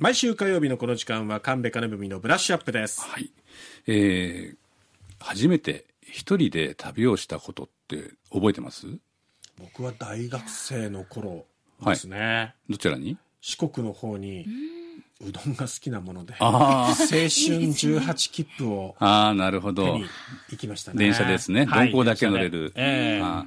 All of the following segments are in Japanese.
毎週火曜日のこの時間は神戸金文のブラッシュアップです。はい。えー、初めて一人で旅をしたことって覚えてます僕は大学生の頃ですね。はい、どちらに四国の方に、うどんが好きなもので、青春18切符をああ、なるほど。行きましたね。電車ですね。鈍行だけ乗れる。はい、えー、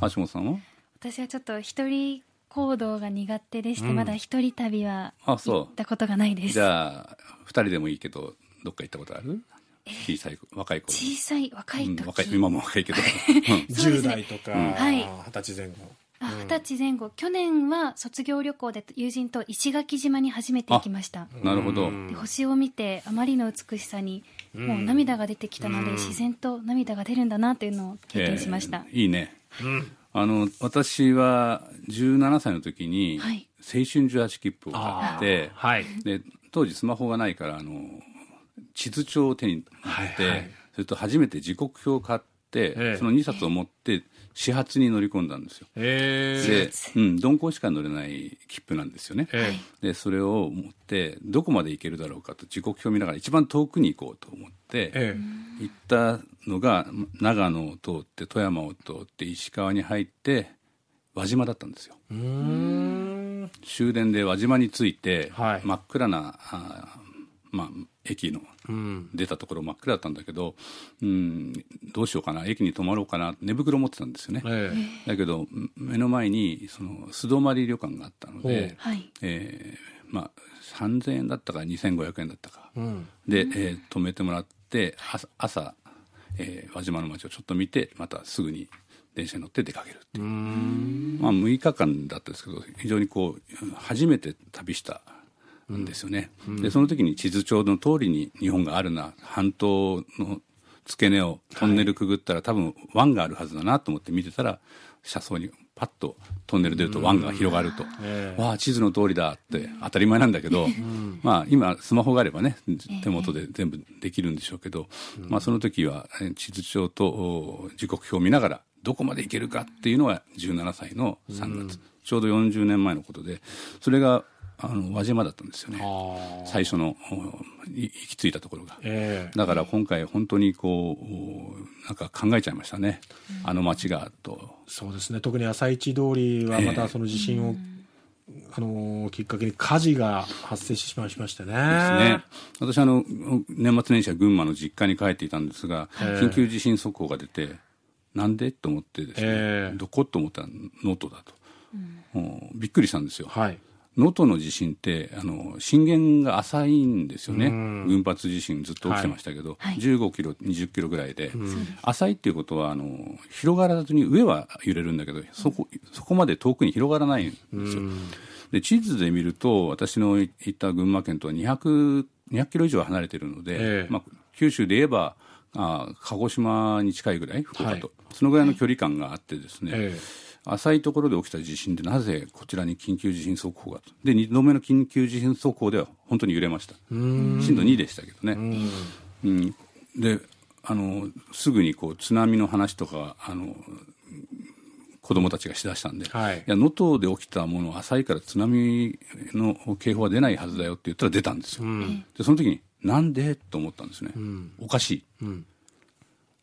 橋本さんは私はちょっと一人行動が苦手でして、うん、まだ一人旅は行ったことがないですじゃあ2人でもいいけどどっか行ったことある小さい若い子小さい若い時、うん、若い今も若いけど、ね、10代とか二十、歳前後二十歳前後、去年は卒業旅行で友人と石垣島に初めて行きましたなるほど星を見てあまりの美しさにもう涙が出てきたので、自然と涙が出るんだなというのを経験しました、えー、いいね、うんあの私は17歳の時に青春18切符を買って、はい、で当時スマホがないからあの地図帳を手に入って、はいはい、それと初めて時刻表を買って。、その2冊を持って始発に乗り込んだんですよ。で、うん、鈍行しか乗れない切符なんですよね。でそれを持ってどこまで行けるだろうかと時刻表見ながら一番遠くに行こうと思って、行ったのが長野を通って富山を通って石川に入って輪島だったんですよ。終電で輪島に着いて、はい、真っ暗なあまあ、駅の出たところ真っ暗だったんだけど、うん、どうしようかな駅に泊まろうかな寝袋持ってたんですよね、えだけど目の前にその素泊まり旅館があったので、えー、まあ、3,000円だったか2,500円だったか、うん、で、えー、泊めてもらって朝、えー、輪島の街をちょっと見てまたすぐに電車に乗って出かけるまあ、6日間だったんですけど非常にこう初めて旅したんですよね、うん、でその時に地図帳の通りに日本があるな半島の付け根をトンネルくぐったら、はい、多分湾があるはずだなと思って見てたら車窓にパッとトンネル出ると湾が広がると、うんえー、わあ地図の通りだって当たり前なんだけど、うん、まあ今スマホがあればね手元で全部できるんでしょうけど、えー、まあ、その時は地図帳と時刻表を見ながらどこまで行けるかっていうのは17歳の3月、うん、ちょうど40年前のことでそれがあの輪島だったんですよね最初の行き着いたところが、えー、だから今回本当にこうなんか考えちゃいましたね、うん、あの町がとそうですね特に朝市通りはまたその地震を、えーあのきっかけに火事が発生してしまいましてね。ね私あの、年末年始は群馬の実家に帰っていたんですが、緊急地震速報が出て、なんでと思ってですね、どこと思ったら能登だと、うん、びっくりしたんですよ。はい、能登の地震ってあの震源が浅いんですよね、群発地震ずっと起きてましたけど、はい、15キロ20キロぐらいで、浅いっていうことはあの広がらずに上は揺れるんだけどそこそこまで遠くに広がらないんですよ。で地図で見ると私の行った群馬県とは200 200キロ以上離れてるので、えー、まあ、九州で言えばあ鹿児島に近いぐらい福岡と、はい、そのぐらいの距離感があってですね、はいえー浅いところで起きた地震でなぜこちらに緊急地震速報がで2度目の緊急地震速報では本当に揺れました震度2でしたけどねうんであのすぐにこう津波の話とかあの子供たちがしだしたんで、はい、いや能登で起きたもの浅いから津波の警報は出ないはずだよって言ったら出たんですよ、うん、でその時になんでと思ったんですね、うん、おかしい、うん、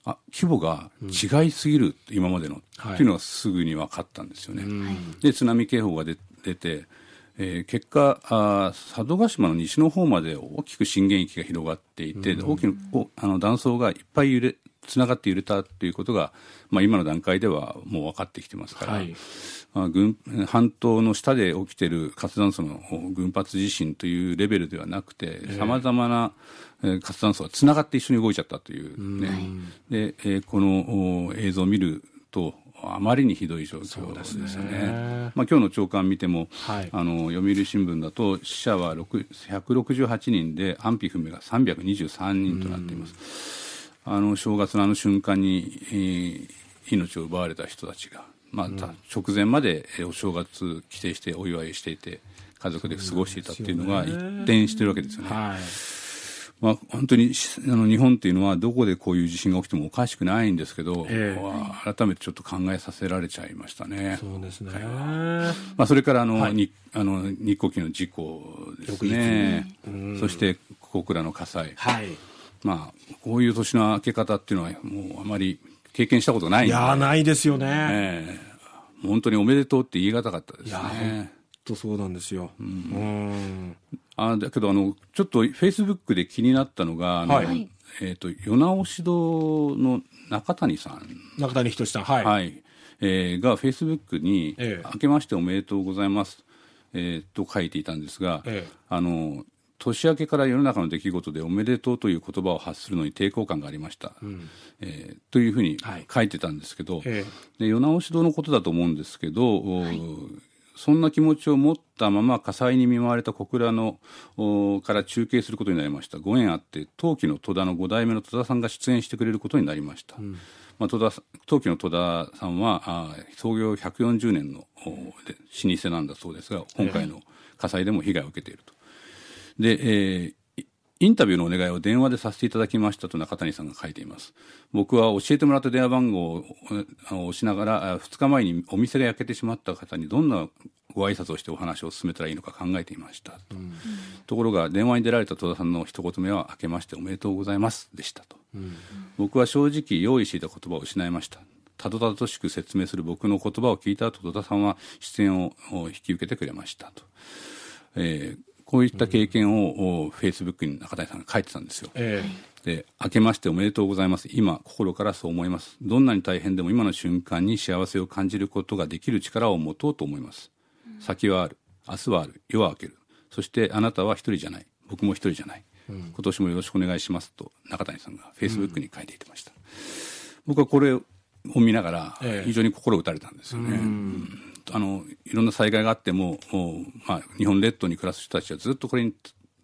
あ規模が違いすぎる、今までの、はい、っていうのがすぐに分かったんですよね。で津波警報が出てえー、結果あ、佐渡島の西の方まで大きく震源域が広がっていて、うん、大きなあの断層がいっぱい揺れつながって揺れたということが、まあ、今の段階ではもう分かってきてますから、はい、まあ、群半島の下で起きている活断層の群発地震というレベルではなくてさまざまな活断層がつながって一緒に動いちゃったというね、でえー、この映像を見るとあまりにひどい状況ですね。すねまあ、今日の朝刊見ても、はい、あの読売新聞だと死者は168人で安否不明が323人となっています。あの正月のあの瞬間に、えー、命を奪われた人たちが、まあ、直前までお正月規定してお祝いしていて家族で過ごしていたっていうのが一転してるわけですよね。まあ、本当にあの日本っていうのはどこでこういう地震が起きてもおかしくないんですけど、えー、改めてちょっと考えさせられちゃいましたね。そうですね、まあ、それからあの、はい、あの日航機の事故ですね、そしてか倉の火災、はい、まあ、こういう年の明け方っていうのはもうあまり経験したことないいやないですよね、ね、本当におめでとうって言い難かったですね。とそうなんですよ。うん、あだけどあのちょっとフェイスブックで気になったのが、はい、えっ、ー、と与直し堂」の中谷さん、中谷仁さん、はい、はい、えー、がフェイスブックに、明けましておめでとうございます」えー、と書いていたんですが、えー、あの年明けから世の中の出来事で「おめでとう」という言葉を発するのに抵抗感がありました、うん、えー、というふうに書いてたんですけど、はいえー、で世直し堂のことだと思うんですけど、はい、そんな気持ちを持ったまま火災に見舞われた小倉のから中継することになりましたご縁あって陶器の戸田の5代目の戸田さんが出演してくれることになりました、うん、まあ、戸田陶器の戸田さんはあ創業140年の老舗なんだそうですが今回の火災でも被害を受けていると。で、えーインタビューのお願いを電話でさせていただきましたと中谷さんが書いています。僕は教えてもらった電話番号を押しながら、2日前にお店が焼けてしまった方にどんなご挨拶をしてお話を進めたらいいのか考えていましたと。うん、ところが、電話に出られた戸田さんの一言目は、明けましておめでとうございますでしたと。うん、僕は正直用意していた言葉を失いました。たどたどしく説明する僕の言葉を聞いた戸田さんは出演を引き受けてくれましたと。えーこういった経験をフェイスブックに中谷さんが書いてたんですよ。えー、で明けましておめでとうございます今心からそう思いますどんなに大変でも今の瞬間に幸せを感じることができる力を持とうと思います先はある明日はある夜は明けるそしてあなたは一人じゃない僕も一人じゃない、うん、今年もよろしくお願いしますと中谷さんがフェイスブックに書いていてました、うん、僕はこれを見ながら非常に心打たれたんですよね、えーうんあのいろんな災害があってもまあ、日本列島に暮らす人たちはずっとこれに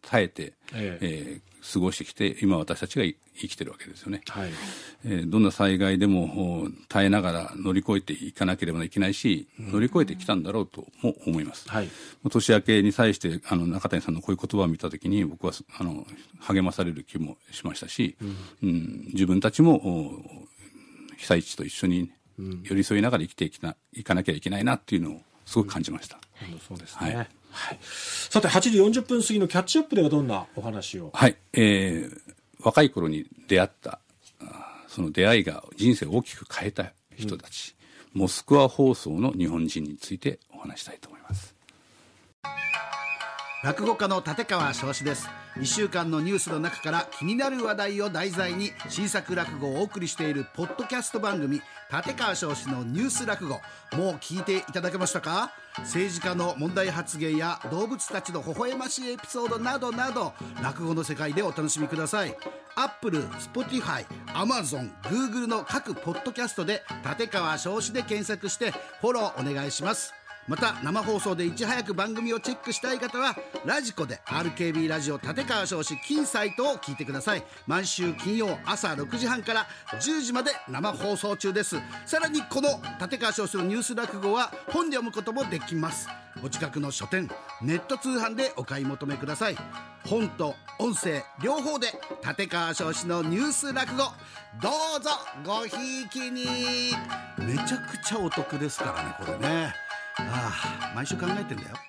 耐えて、えええー、過ごしてきて今私たちが生きてるわけですよね、はい、えー、どんな災害でも耐えながら乗り越えていかなければいけないし、乗り越えてきたんだろうとも思います、はい、年明けに際してあの中谷さんのこういう言葉を見た時に僕はあの励まされる気もしましたし、うん、うん、自分たちも被災地と一緒に、ね、寄り添いながら生きていきないかなきゃいけないなっていうのをすごく感じました。うんそうですね、はいはい、さて8時40分過ぎのキャッチアップではどんなお話をはい、えー、若い頃に出会ったその出会いが人生を大きく変えた人たち、うん、モスクワ放送の日本人についてお話したいと思います。落語家の立川翔志です一週間のニュースの中から気になる話題を題材に新作落語をお送りしているポッドキャスト番組立川翔志のニュース落語もう聞いていただけましたか政治家の問題発言や動物たちの微笑ましいエピソードなどなど落語の世界でお楽しみくださいアップル、スポティファイ、アマゾン、グーグルの各ポッドキャストで立川少志で検索してフォローお願いしますまた生放送でいち早く番組をチェックしたい方はラジコで RKB ラジオ立川少子金サイトを聞いてください毎週金曜朝6時半から10時まで生放送中ですさらにこの立川少子のニュース落語は本で読むこともできますお近くの書店ネット通販でお買い求めください本と音声両方で立川少子のニュース落語どうぞごひいきにめちゃくちゃお得ですからねこれねああ毎週考えてんだよ。